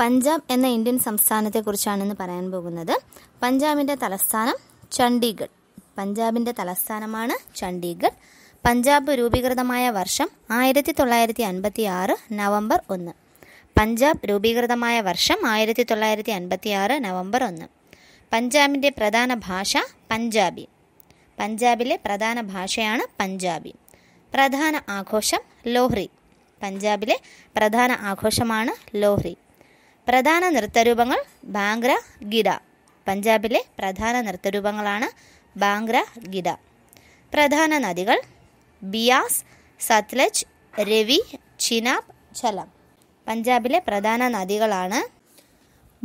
പഞ്ചാബ് എന്ന ഇന്ത്യൻ സംസ്ഥാനത്തെക്കുറിച്ചാണ് ഇന്ന് പറയാൻ പോകുന്നത് പഞ്ചാബിന്റെ തലസ്ഥാനം ചണ്ഡീഗഡ് പഞ്ചാബിന്റെ തലസ്ഥാനമാണ് ചണ്ഡീഗഡ് പഞ്ചാബ് രൂപീകൃതമായ വർഷം ആയിരത്തി തൊള്ളായിരത്തി അൻപത്തി ആറ് നവംബർ ഒന്ന് പഞ്ചാബ് രൂപീകൃതമായ വർഷം ആയിരത്തി തൊള്ളായിരത്തി അൻപത്തി ആറ് നവംബർ ഒന്ന് പഞ്ചാബിന്റെ പ്രധാന ഭാഷ പഞ്ചാബി പഞ്ചാബിലെ പ്രധാന ഭാഷയാണ് പഞ്ചാബി പ്രധാന ആഘോഷം ലോഹ്രി പഞ്ചാബിലെ പ്രധാന ആഘോഷമാണ് ലോഹ്രി പ്രധാന നൃത്തരൂപങ്ങൾ ഭാംഗ്ര ഗിഡ പഞ്ചാബിലെ പ്രധാന നൃത്തരൂപങ്ങളാണ് ഭാംഗ്ര ഗിഡ പ്രധാന നദികൾ ബിയാസ് സത്ലജ് രവി ചിനാബ് ചലം പഞ്ചാബിലെ പ്രധാന നദികളാണ്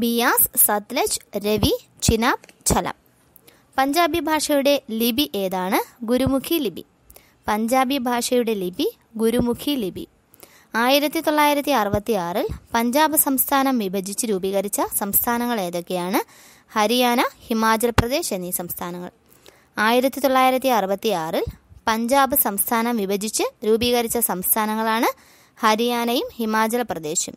ബിയാസ് സത്ലജ് രവി ചിനാബ് ചലം പഞ്ചാബി ഭാഷയുടെ ലിപി ഏതാണ് ഗുരുമുഖി ലിപി പഞ്ചാബി ഭാഷയുടെ ലിപി ഗുരുമുഖി ലിപി ആയിരത്തി തൊള്ളായിരത്തി അറുപത്തി ആറിൽ പഞ്ചാബ് സംസ്ഥാനം വിഭജിച്ച് രൂപീകരിച്ച സംസ്ഥാനങ്ങൾ ഏതൊക്കെയാണ് ഹരിയാന ഹിമാചൽ പ്രദേശ് എന്നീ സംസ്ഥാനങ്ങൾ ആയിരത്തി തൊള്ളായിരത്തി അറുപത്തി ആറിൽ പഞ്ചാബ് സംസ്ഥാനം വിഭജിച്ച് രൂപീകരിച്ച സംസ്ഥാനങ്ങളാണ് ഹരിയാനയും ഹിമാചൽ പ്രദേശും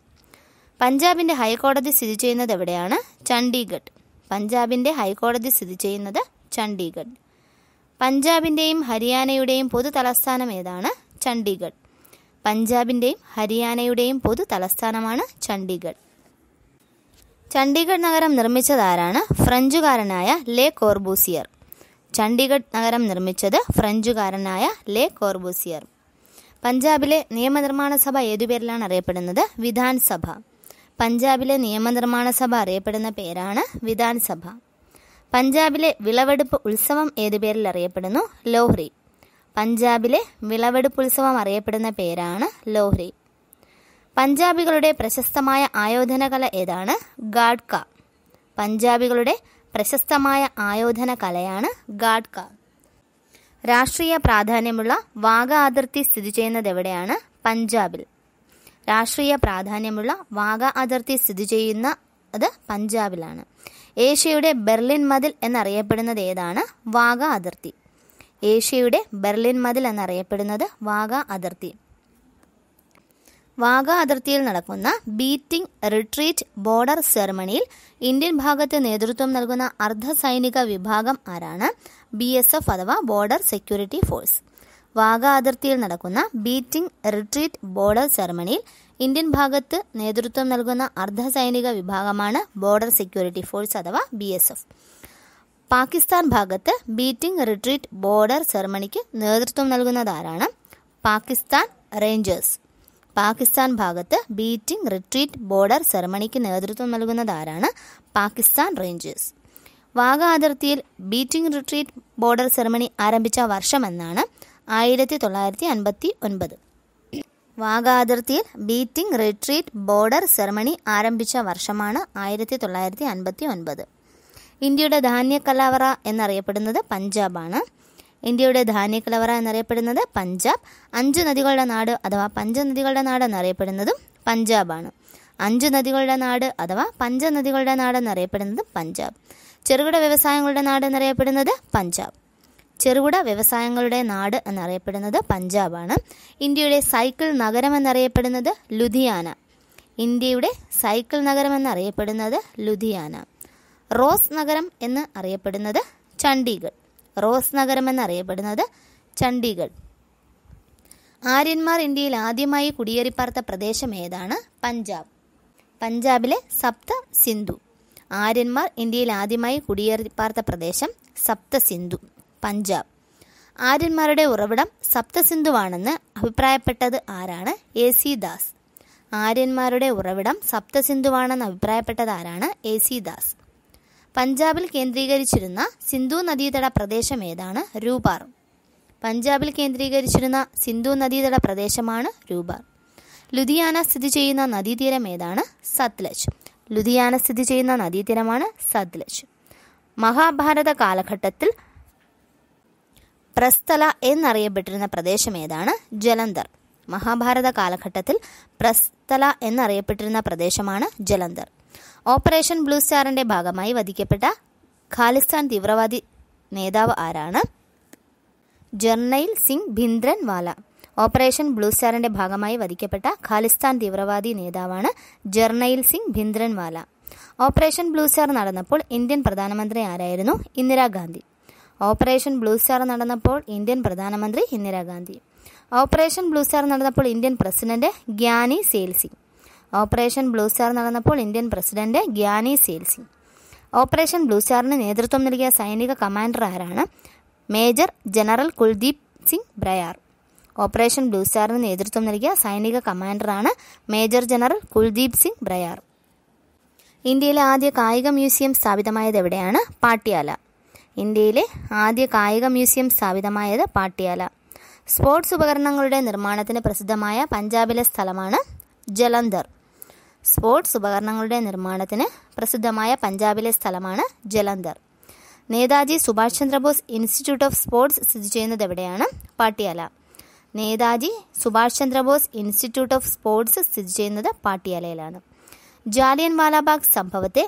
പഞ്ചാബിന്റെ ഹൈക്കോടതി സ്ഥിതി ചെയ്യുന്നത് എവിടെയാണ് ചണ്ഡീഗഡ് പഞ്ചാബിന്റെ ഹൈക്കോടതി സ്ഥിതി ചെയ്യുന്നത് ചണ്ഡീഗഡ് പഞ്ചാബിന്റെയും ഹരിയാനയുടെയും പൊതു തലസ്ഥാനം ഏതാണ് ചണ്ഡീഗഡ് പഞ്ചാബിൻ്റെയും ഹരിയാനയുടെയും പൊതു തലസ്ഥാനമാണ് ചണ്ഡീഗഡ് ചണ്ഡീഗഡ് നഗരം നിർമ്മിച്ചതാരാണ് ഫ്രഞ്ചുകാരനായ ലെ കോർബൂസിയർ ചണ്ഡീഗഡ് നഗരം നിർമ്മിച്ചത് ഫ്രഞ്ചുകാരനായ ലെ കോർബൂസിയർ പഞ്ചാബിലെ നിയമനിർമ്മാണ സഭ പേരിലാണ് അറിയപ്പെടുന്നത് വിധാൻസഭ പഞ്ചാബിലെ നിയമനിർമ്മാണ സഭ അറിയപ്പെടുന്ന പേരാണ് വിധാൻസഭ പഞ്ചാബിലെ വിളവെടുപ്പ് ഉത്സവം ഏതു പേരിൽ അറിയപ്പെടുന്നു ലോഹ്രി പഞ്ചാബിലെ വിളവെടുപ്പ് ഉത്സവം അറിയപ്പെടുന്ന പേരാണ് ലോഹ്രി പഞ്ചാബികളുടെ പ്രശസ്തമായ ആയോധനകല ഏതാണ് ഗാഡ്ക പഞ്ചാബികളുടെ പ്രശസ്തമായ ആയോധന കലയാണ് ഗാഡ്ക രാഷ്ട്രീയ പ്രാധാന്യമുള്ള വാഗ അതിർത്തി സ്ഥിതി ചെയ്യുന്നത് എവിടെയാണ് പഞ്ചാബിൽ രാഷ്ട്രീയ പ്രാധാന്യമുള്ള വാഗ അതിർത്തി സ്ഥിതി ചെയ്യുന്ന അത് പഞ്ചാബിലാണ് ഏഷ്യയുടെ ബെർലിൻ മതിൽ എന്നറിയപ്പെടുന്നത് ഏതാണ് വാഗ അതിർത്തി ഏഷ്യയുടെ ബെർലിൻ മതിൽ എന്നറിയപ്പെടുന്നത് വാഗ അതിർത്തി വാഗ അതിർത്തിയിൽ നടക്കുന്ന ബീറ്റിംഗ് റിട്രീറ്റ് ബോർഡർ സെറമണിയിൽ ഇന്ത്യൻ ഭാഗത്ത് നേതൃത്വം നൽകുന്ന അർദ്ധ സൈനിക വിഭാഗം ആരാണ് ബി എസ് എഫ് അഥവാ ബോർഡർ സെക്യൂരിറ്റി ഫോഴ്സ് വാഗ അതിർത്തിയിൽ നടക്കുന്ന ബീറ്റിംഗ് റിട്രീറ്റ് ബോർഡർ സെറമണിയിൽ ഇന്ത്യൻ ഭാഗത്ത് നേതൃത്വം നൽകുന്ന അർദ്ധ സൈനിക വിഭാഗമാണ് ബോർഡർ സെക്യൂരിറ്റി ഫോഴ്സ് അഥവാ ബി എസ് എഫ് പാകിസ്ഥാൻ ഭാഗത്ത് ബീറ്റിംഗ് റിട്രീറ്റ് ബോർഡർ സെറമണിക്ക് നേതൃത്വം നൽകുന്നതാരാണ് പാകിസ്ഥാൻ റേഞ്ചേഴ്സ് പാകിസ്ഥാൻ ഭാഗത്ത് ബീറ്റിംഗ് റിട്രീറ്റ് ബോർഡർ സെറമണിക്ക് നേതൃത്വം നൽകുന്നതാരാണ് പാകിസ്ഥാൻ റേഞ്ചേഴ്സ് വാഗ അതിർത്തിയിൽ ബീറ്റിംഗ് റിട്രീറ്റ് ബോർഡർ സെറമണി ആരംഭിച്ച വർഷമെന്നാണ് ആയിരത്തി തൊള്ളായിരത്തി അൻപത്തി ഒൻപത് വാഗ അതിർത്തിയിൽ ബീറ്റിംഗ് റിട്രീറ്റ് ബോർഡർ സെറമണി ആരംഭിച്ച വർഷമാണ് ആയിരത്തി തൊള്ളായിരത്തി അൻപത്തി ഒൻപത് ഇന്ത്യയുടെ ധാന്യ കലവറ എന്നറിയപ്പെടുന്നത് പഞ്ചാബാണ് ഇന്ത്യയുടെ ധാന്യ കലവറ എന്നറിയപ്പെടുന്നത് പഞ്ചാബ് അഞ്ച് നദികളുടെ നാട് അഥവാ പഞ്ചനദികളുടെ നാട് എന്നറിയപ്പെടുന്നതും പഞ്ചാബാണ് അഞ്ച് നദികളുടെ നാട് അഥവാ പഞ്ചനദികളുടെ നാട് എന്നറിയപ്പെടുന്നതും പഞ്ചാബ് ചെറുകിട വ്യവസായങ്ങളുടെ നാട് എന്നറിയപ്പെടുന്നത് പഞ്ചാബ് ചെറുകിട വ്യവസായങ്ങളുടെ നാട് എന്നറിയപ്പെടുന്നത് പഞ്ചാബാണ് ഇന്ത്യയുടെ സൈക്കിൾ നഗരം എന്നറിയപ്പെടുന്നത് ലുധിയാന ഇന്ത്യയുടെ സൈക്കിൾ നഗരം എന്നറിയപ്പെടുന്നത് ലുധിയാന റോസ് നഗരം എന്ന് അറിയപ്പെടുന്നത് ചണ്ഡീഗഡ് റോസ് നഗരം എന്നറിയപ്പെടുന്നത് ചണ്ഡീഗഡ് ആര്യന്മാർ ഇന്ത്യയിൽ ആദ്യമായി കുടിയേറിപ്പാർത്ത പ്രദേശം ഏതാണ് പഞ്ചാബ് പഞ്ചാബിലെ സപ്ത സിന്ധു ആര്യന്മാർ ഇന്ത്യയിൽ ആദ്യമായി കുടിയേറിപ്പാർത്ത പ്രദേശം സപ്ത സിന്ധു പഞ്ചാബ് ആര്യന്മാരുടെ ഉറവിടം സിന്ധുവാണെന്ന് അഭിപ്രായപ്പെട്ടത് ആരാണ് എ സി ദാസ് ആര്യന്മാരുടെ ഉറവിടം സിന്ധുവാണെന്ന് അഭിപ്രായപ്പെട്ടത് ആരാണ് എ സി ദാസ് പഞ്ചാബിൽ കേന്ദ്രീകരിച്ചിരുന്ന സിന്ധു നദീതട പ്രദേശം ഏതാണ് രൂപാർ പഞ്ചാബിൽ കേന്ദ്രീകരിച്ചിരുന്ന സിന്ധു നദീതട പ്രദേശമാണ് രൂപാർ ലുധിയാന സ്ഥിതി ചെയ്യുന്ന നദീതീരം ഏതാണ് സത്ലജ് ലുധിയാന സ്ഥിതി ചെയ്യുന്ന നദീതീരമാണ് സത്ലജ് മഹാഭാരത കാലഘട്ടത്തിൽ പ്രസ്തല എന്നറിയപ്പെട്ടിരുന്ന പ്രദേശം ഏതാണ് ജലന്ധർ മഹാഭാരത കാലഘട്ടത്തിൽ പ്രസ്തല എന്നറിയപ്പെട്ടിരുന്ന പ്രദേശമാണ് ജലന്ധർ ഓപ്പറേഷൻ ബ്ലൂ സ്റ്റാറിൻ്റെ ഭാഗമായി വധിക്കപ്പെട്ട ഖാലിസ്ഥാൻ തീവ്രവാദി നേതാവ് ആരാണ് ജർണയിൽ സിംഗ് വാല ഓപ്പറേഷൻ ബ്ലൂ സ്റ്റാറിന്റെ ഭാഗമായി വധിക്കപ്പെട്ട ഖാലിസ്ഥാൻ തീവ്രവാദി നേതാവാണ് ജർണയിൽ സിംഗ് വാല ഓപ്പറേഷൻ ബ്ലൂ സ്റ്റാർ നടന്നപ്പോൾ ഇന്ത്യൻ പ്രധാനമന്ത്രി ആരായിരുന്നു ഇന്ദിരാഗാന്ധി ഓപ്പറേഷൻ ബ്ലൂ സ്റ്റാർ നടന്നപ്പോൾ ഇന്ത്യൻ പ്രധാനമന്ത്രി ഇന്ദിരാഗാന്ധി ഓപ്പറേഷൻ ബ്ലൂ സ്റ്റാർ നടന്നപ്പോൾ Indian president Giani Zail Singh operation blue star നടന്നപ്പോൾ Indian president Giani Zail operation blue സ്റ്റാറിന് നേതൃത്വം നൽകിയ സൈനിക കമാൻഡർ ആരാണ് major general Kuldip Singh Brar operation blue സ്റ്റാറിന് നേതൃത്വം നൽകിയ സൈനിക കമാൻഡറാണ് മേജർ ജനറൽ കുൽദീപ് സിംഗ് ബ്രയാർ ഇന്ത്യയിലെ ആദ്യ കായിക മ്യൂസിയം സ്ഥാപിതമായത് എവിടെയാണ് പാട്യാല ഇന്ത്യയിലെ ആദ്യ കായിക മ്യൂസിയം സ്ഥാപിതമായത് പാട്യാല സ്പോർട്സ് ഉപകരണങ്ങളുടെ നിർമ്മാണത്തിന് പ്രസിദ്ധമായ പഞ്ചാബിലെ സ്ഥലമാണ് ജലന്ധർ സ്പോർട്സ് ഉപകരണങ്ങളുടെ നിർമ്മാണത്തിന് പ്രസിദ്ധമായ പഞ്ചാബിലെ സ്ഥലമാണ് Jalandhar Netaji Subhash Chandra Bose institute of sports സ്ഥിതി ചെയ്യുന്നത് എവിടെയാണ് Patiala Netaji Subhash Chandra Bose institute of sports സ്ഥിതി ചെയ്യുന്നത് പാട്ടിയാലയിലാണ് ജാലിയൻ വാലാബാഗ് സംഭവത്തെ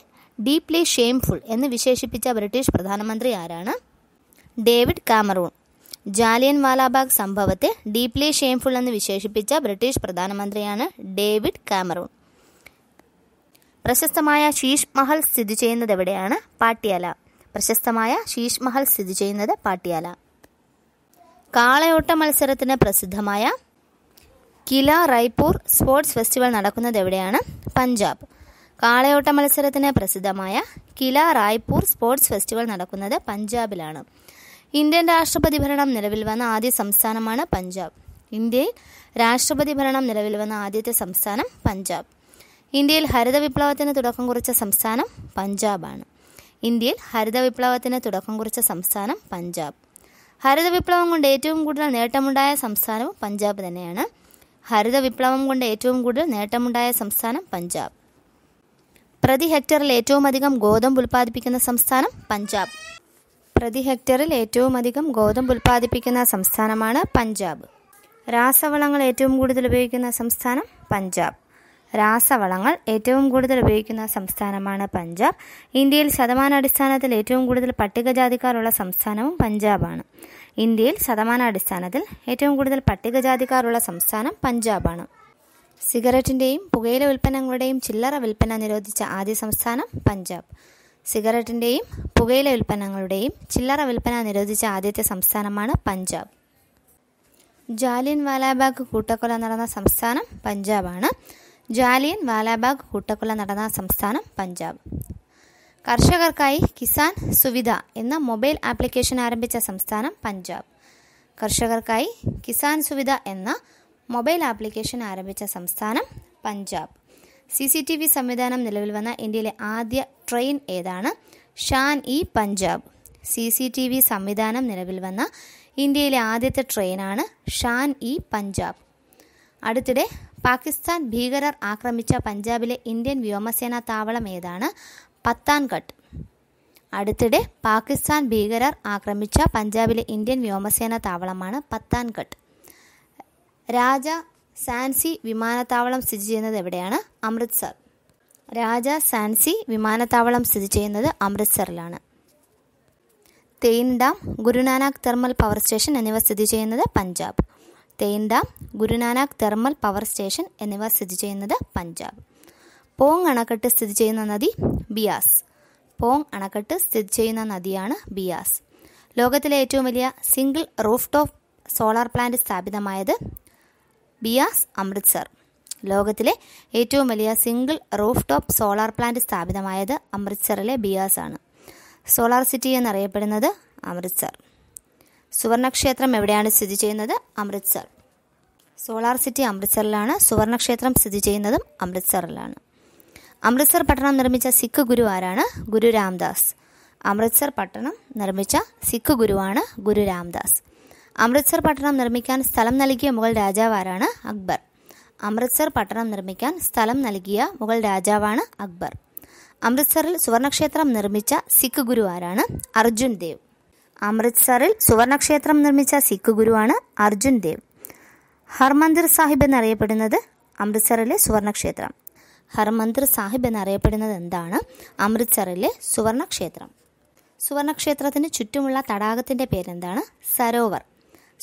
ഡീപ്ലി ഷെയിംഫുൾ എന്ന് വിശേഷിപ്പിച്ച ബ്രിട്ടീഷ് പ്രധാനമന്ത്രി ആരാണ് ഡേവിഡ് കാമറൂൺ ജാലിയൻ വാലാബാഗ് സംഭവത്തെ ഡീപ്ലി ഷെയിംഫുൾ എന്ന് വിശേഷിപ്പിച്ച ബ്രിട്ടീഷ് പ്രധാനമന്ത്രിയാണ് ഡേവിഡ് കാമറൂൺ പ്രശസ്തമായ ശീഷ് മഹൽ സ്ഥിതി എവിടെയാണ് പാട്യാല പ്രശസ്തമായ ശീഷ് മഹൽ സ്ഥിതി ചെയ്യുന്നത് പാട്യാല കാളയോട്ട മത്സരത്തിന് പ്രസിദ്ധമായ കില റായ്പൂർ സ്പോർട്സ് ഫെസ്റ്റിവൽ നടക്കുന്നത് എവിടെയാണ് പഞ്ചാബ് കാളയോട്ട മത്സരത്തിന് പ്രസിദ്ധമായ കില റായ്പൂർ സ്പോർട്സ് ഫെസ്റ്റിവൽ നടക്കുന്നത് പഞ്ചാബിലാണ് ഇന്ത്യൻ രാഷ്ട്രപതി ഭരണം നിലവിൽ വന്ന ആദ്യ സംസ്ഥാനമാണ് പഞ്ചാബ് ഇന്ത്യയിൽ രാഷ്ട്രപതി ഭരണം നിലവിൽ വന്ന ആദ്യത്തെ സംസ്ഥാനം പഞ്ചാബ് ഇന്ത്യയിൽ ഹരിത വിപ്ലവത്തിന് തുടക്കം കുറിച്ച സംസ്ഥാനം പഞ്ചാബാണ് ഇന്ത്യയിൽ ഹരിത വിപ്ലവത്തിന് തുടക്കം കുറിച്ച സംസ്ഥാനം പഞ്ചാബ് ഹരിത വിപ്ലവം കൊണ്ട് ഏറ്റവും കൂടുതൽ നേട്ടമുണ്ടായ സംസ്ഥാനവും പഞ്ചാബ് തന്നെയാണ് ഹരിത വിപ്ലവം കൊണ്ട് ഏറ്റവും കൂടുതൽ നേട്ടമുണ്ടായ സംസ്ഥാനം പഞ്ചാബ് പ്രതി ഹെക്ടറിൽ ഏറ്റവും അധികം ഗോതമ്പ് ഉൽപ്പാദിപ്പിക്കുന്ന സംസ്ഥാനം പഞ്ചാബ് പ്രതി ഹെക്ടറിൽ ഏറ്റവും അധികം ഗോതമ്പ് ഉൽപ്പാദിപ്പിക്കുന്ന സംസ്ഥാനമാണ് പഞ്ചാബ് രാസവളങ്ങൾ ഏറ്റവും കൂടുതൽ ഉപയോഗിക്കുന്ന സംസ്ഥാനം പഞ്ചാബ് രാസവളങ്ങൾ ഏറ്റവും കൂടുതൽ ഉപയോഗിക്കുന്ന സംസ്ഥാനമാണ് പഞ്ചാബ് ഇന്ത്യയിൽ ശതമാനാടിസ്ഥാനത്തിൽ ഏറ്റവും കൂടുതൽ പട്ടികജാതിക്കാരുള്ള സംസ്ഥാനവും പഞ്ചാബാണ് ഇന്ത്യയിൽ ശതമാനാടിസ്ഥാനത്തിൽ ഏറ്റവും കൂടുതൽ പട്ടികജാതിക്കാരുള്ള സംസ്ഥാനം പഞ്ചാബാണ് സിഗരറ്റിൻ്റെയും പുകയില ഉൽപ്പന്നങ്ങളുടെയും ചില്ലറ വിൽപ്പന നിരോധിച്ച ആദ്യ സംസ്ഥാനം പഞ്ചാബ് സിഗരറ്റിൻ്റെയും പുകയില ഉൽപ്പന്നങ്ങളുടെയും ചില്ലറ വിൽപ്പന നിരോധിച്ച ആദ്യത്തെ സംസ്ഥാനമാണ് പഞ്ചാബ് ജാലിയൻ വാലാബാഗ് കൂട്ടക്കൊല നടന്ന സംസ്ഥാനം പഞ്ചാബാണ് ജാലിയൻ വാലാബാഗ് കൂട്ടക്കൊല നടന്ന സംസ്ഥാനം പഞ്ചാബ് കർഷകർക്കായി കിസാൻ സുവിധ എന്ന മൊബൈൽ ആപ്ലിക്കേഷൻ ആരംഭിച്ച സംസ്ഥാനം പഞ്ചാബ് കർഷകർക്കായി കിസാൻ സുവിധ എന്ന മൊബൈൽ ആപ്ലിക്കേഷൻ ആരംഭിച്ച സംസ്ഥാനം Punjab C C T V സംവിധാനം നിലവിൽ വന്ന ഇന്ത്യയിലെ ആദ്യ ട്രെയിൻ ഏതാണ് Shan e Punjab C C T V സംവിധാനം നിലവിൽ വന്ന ഇന്ത്യയിലെ ആദ്യത്തെ ട്രെയിനാണ് ഷാൻ ഇ പഞ്ചാബ് അടുത്തിടെ പാകിസ്ഥാൻ ഭീകരർ ആക്രമിച്ച പഞ്ചാബിലെ ഇന്ത്യൻ വ്യോമസേനാ താവളം ഏതാണ് പത്താൻഘട്ട് അടുത്തിടെ പാകിസ്ഥാൻ ഭീകരർ ആക്രമിച്ച പഞ്ചാബിലെ ഇന്ത്യൻ വ്യോമസേനാ താവളമാണ് പത്താൻഘട്ട് രാജ സാൻസി വിമാനത്താവളം സ്ഥിതി ചെയ്യുന്നത് എവിടെയാണ് അമൃത്സർ രാജ സാൻസി വിമാനത്താവളം സ്ഥിതി ചെയ്യുന്നത് അമൃത്സറിലാണ് Thein dam Guru Nanak thermal power station എന്നിവ സ്ഥിതി ചെയ്യുന്നത് Punjab Thein dam Guru Nanak thermal power station എന്നിവ സ്ഥിതി ചെയ്യുന്നത് പഞ്ചാബ് പോങ് അണക്കെട്ട് സ്ഥിതി ചെയ്യുന്ന നദി ബിയാസ് പോങ് അണക്കെട്ട് സ്ഥിതി ചെയ്യുന്ന നദിയാണ് ബിയാസ് ലോകത്തിലെ ഏറ്റവും വലിയ single roof top solar plant സ്ഥാപിതമായത് ബിയാസ് അമൃത്സർ ലോകത്തിലെ ഏറ്റവും വലിയ single roof top solar plant സ്ഥാപിതമായത് അമൃത്സറിലെ ബിയാസ് ആണ് സോളാർ സിറ്റി എന്നറിയപ്പെടുന്നത് അമൃത്സർ സുവർണക്ഷേത്രം എവിടെയാണ് സ്ഥിതി ചെയ്യുന്നത് അമൃത്സർ സോളാർ സിറ്റി അമൃത്സറിലാണ് സുവർണക്ഷേത്രം സ്ഥിതി ചെയ്യുന്നതും അമൃത്സറിലാണ് അമൃത്സർ പട്ടണം നിർമ്മിച്ച സിഖ് ഗുരു ആരാണ് ഗുരു രാംദാസ് അമൃത്സർ പട്ടണം നിർമ്മിച്ച സിഖ് ഗുരുവാണ് ഗുരു രാംദാസ് അമൃത്സർ പട്ടണം നിർമ്മിക്കാൻ സ്ഥലം നൽകിയ മുഗൾ ആരാണ് അക്ബർ അമൃത്സർ പട്ടണം നിർമ്മിക്കാൻ സ്ഥലം നൽകിയ മുഗൾ രാജാവാണ് അക്ബർ അമൃത്സറിൽ സുവർണക്ഷേത്രം നിർമ്മിച്ച സിഖ് ഗുരു ആരാണ് അർജുൻ ദേവ് അമൃത്സറിൽ സുവർണക്ഷേത്രം നിർമ്മിച്ച സിഖ് ഗുരുവാണ് അർജുൻ ദേവ് ഹർമന്ദിർ സാഹിബ് എന്നറിയപ്പെടുന്നത് അമൃത്സറിലെ സുവർണക്ഷേത്രം ഹർമന്ദിർ സാഹിബ് എന്നറിയപ്പെടുന്നത് എന്താണ് അമൃത്സറിലെ സുവർണക്ഷേത്രം സുവർണക്ഷേത്രത്തിന് ചുറ്റുമുള്ള തടാകത്തിൻ്റെ പേരെന്താണ് സരോവർ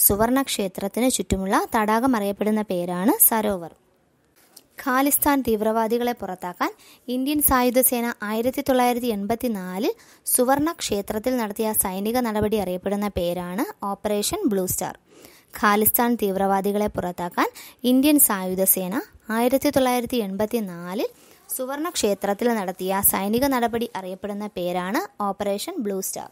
സുവർണക്ഷേത്രത്തിന് ചുറ്റുമുള്ള തടാകം അറിയപ്പെടുന്ന പേരാണ് സരോവർ ഖാലിസ്ഥാൻ തീവ്രവാദികളെ പുറത്താക്കാൻ ഇന്ത്യൻ സായുധസേന ആയിരത്തി തൊള്ളായിരത്തി എൺപത്തി നാലിൽ സുവർണ ക്ഷേത്രത്തിൽ നടത്തിയ സൈനിക നടപടി അറിയപ്പെടുന്ന പേരാണ് ഓപ്പറേഷൻ ബ്ലൂ സ്റ്റാർ ഖാലിസ്ഥാൻ തീവ്രവാദികളെ പുറത്താക്കാൻ ഇന്ത്യൻ സായുധസേന ആയിരത്തി തൊള്ളായിരത്തി എൺപത്തി നാലിൽ സുവർണ ക്ഷേത്രത്തിൽ നടത്തിയ സൈനിക നടപടി അറിയപ്പെടുന്ന പേരാണ് ഓപ്പറേഷൻ ബ്ലൂ സ്റ്റാർ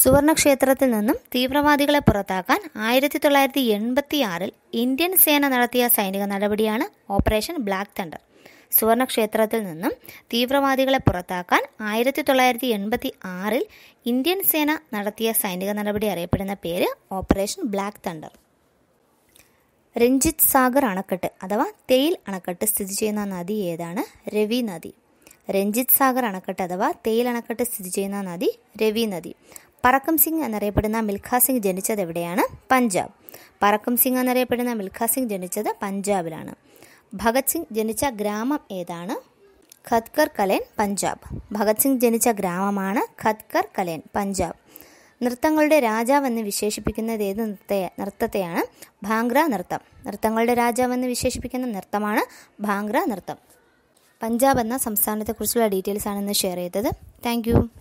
സുവർണക്ഷേത്രത്തിൽ നിന്നും തീവ്രവാദികളെ പുറത്താക്കാൻ ആയിരത്തി തൊള്ളായിരത്തി ആറിൽ ഇന്ത്യൻ സേന നടത്തിയ സൈനിക നടപടിയാണ് ഓപ്പറേഷൻ ബ്ലാക്ക് തണ്ടർ സുവർണക്ഷേത്രത്തിൽ നിന്നും തീവ്രവാദികളെ പുറത്താക്കാൻ ആയിരത്തി തൊള്ളായിരത്തി എൺപത്തി ആറിൽ ഇന്ത്യൻ സേന നടത്തിയ സൈനിക നടപടി അറിയപ്പെടുന്ന പേര് operation black thunder Ranjit Sagar അണക്കെട്ട് അഥവാ തേയിൽ അണക്കെട്ട് സ്ഥിതി ചെയ്യുന്ന നദി ഏതാണ് രവി നദി രഞ്ജിത് സാഗർ അണക്കെട്ട് അഥവാ തേയിൽ അണക്കെട്ട് സ്ഥിതി ചെയ്യുന്ന നദി രവി നദി പറക്കം സിംഗ് എന്നറിയപ്പെടുന്ന മിൽഖാ സിംഗ് ജനിച്ചത് എവിടെയാണ് പഞ്ചാബ് പറക്കം സിംഗ് എന്നറിയപ്പെടുന്ന മിൽഖാ സിംഗ് ജനിച്ചത് പഞ്ചാബിലാണ് ഭഗത് സിംഗ് ജനിച്ച ഗ്രാമം ഏതാണ് ഖത്കർ കലേൻ പഞ്ചാബ് ഭഗത് സിംഗ് ജനിച്ച ഗ്രാമമാണ് ഖത്കർ കലേൻ പഞ്ചാബ് നൃത്തങ്ങളുടെ രാജാവെന്ന് വിശേഷിപ്പിക്കുന്നത് ഏത് നൃത്ത നൃത്തത്തെയാണ് ഭാംഗ്ര നൃത്തം നൃത്തങ്ങളുടെ രാജാവെന്ന് വിശേഷിപ്പിക്കുന്ന നൃത്തമാണ് ഭാംഗ്ര നൃത്തം പഞ്ചാബ് എന്ന സംസ്ഥാനത്തെക്കുറിച്ചുള്ള ഡീറ്റെയിൽസ് ആണ് ഇന്ന് ഷെയർ ചെയ്തത് താങ്ക്